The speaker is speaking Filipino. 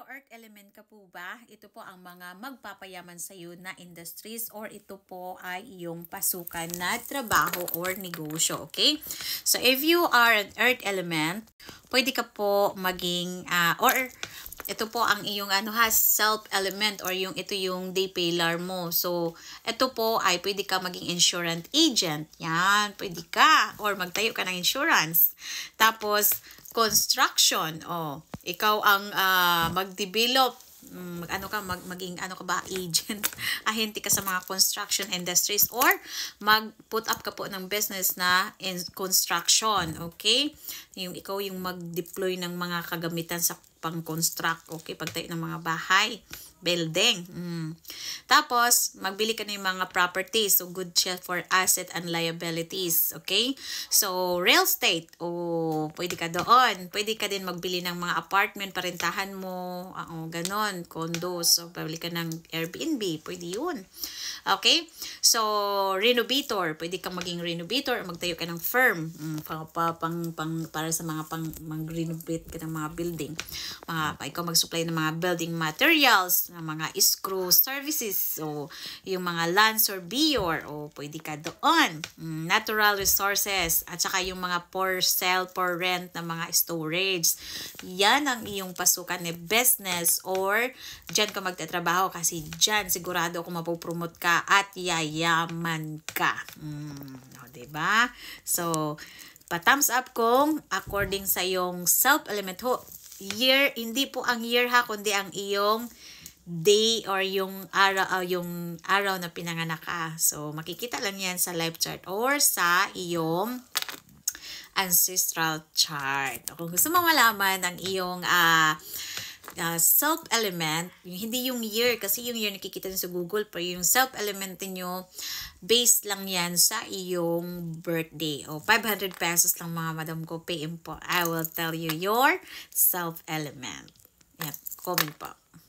Hello Earth Element ka po ba? Ito po ang mga magpapayaman sa iyo na industries or ito po ay iyong pasukan na trabaho or negosyo, okay? So if you are an Earth Element, pwede ka po maging uh, or ito po ang iyong ano has self element or yung ito yung day paylar mo. So, ito po ay pwede ka maging insurance agent. Yan, pwede ka. Or magtayo ka ng insurance. Tapos, construction. oh, ikaw ang uh, mag-develop mag ano ka mag maging ano ka ba agent ahente ka sa mga construction industries or mag put up ka po ng business na in construction okay yung ikaw yung mag-deploy ng mga kagamitan sa pang-construct okay pagtayo ng mga bahay building mm. tapos magbili ka ng mga properties so good siya for asset and liabilities okay so real estate o pwede ka doon. Pwede ka din magbili ng mga apartment, parentahan mo, uh, ganon, condo. So, pabili ka ng Airbnb. Pwede yun. Okay? So, renovator. Pwede kang maging renovator o magtayo ka ng firm. Mm, pang, pang, pang, para sa mga pang, mag-renovate ka ng mga building. Mga, ikaw mag-supply ng mga building materials, ng mga screw services, o yung mga land surveyor, o pwede ka doon. Mm, natural resources, at saka yung mga for sale, for rent ng mga storage. Yan ang iyong pasukan ni business or dyan ka magtatrabaho kasi dyan sigurado kung mapopromote ka ka at yayaman ka. Mm, o, ba? Diba? So, pa-thumbs up kung according sa iyong self-element ho. Year, hindi po ang year ha, kundi ang iyong day or yung araw, uh, yung araw na pinanganak ka. So, makikita lang yan sa life chart or sa iyong ancestral chart. Kung gusto mo malaman ang iyong uh, uh, self-element, hindi yung year, kasi yung year nakikita nyo sa Google, pero yung self-element niyo based lang yan sa iyong birthday. O, 500 pesos lang mga madam ko, pay po. I will tell you your self-element. Yan, comment po.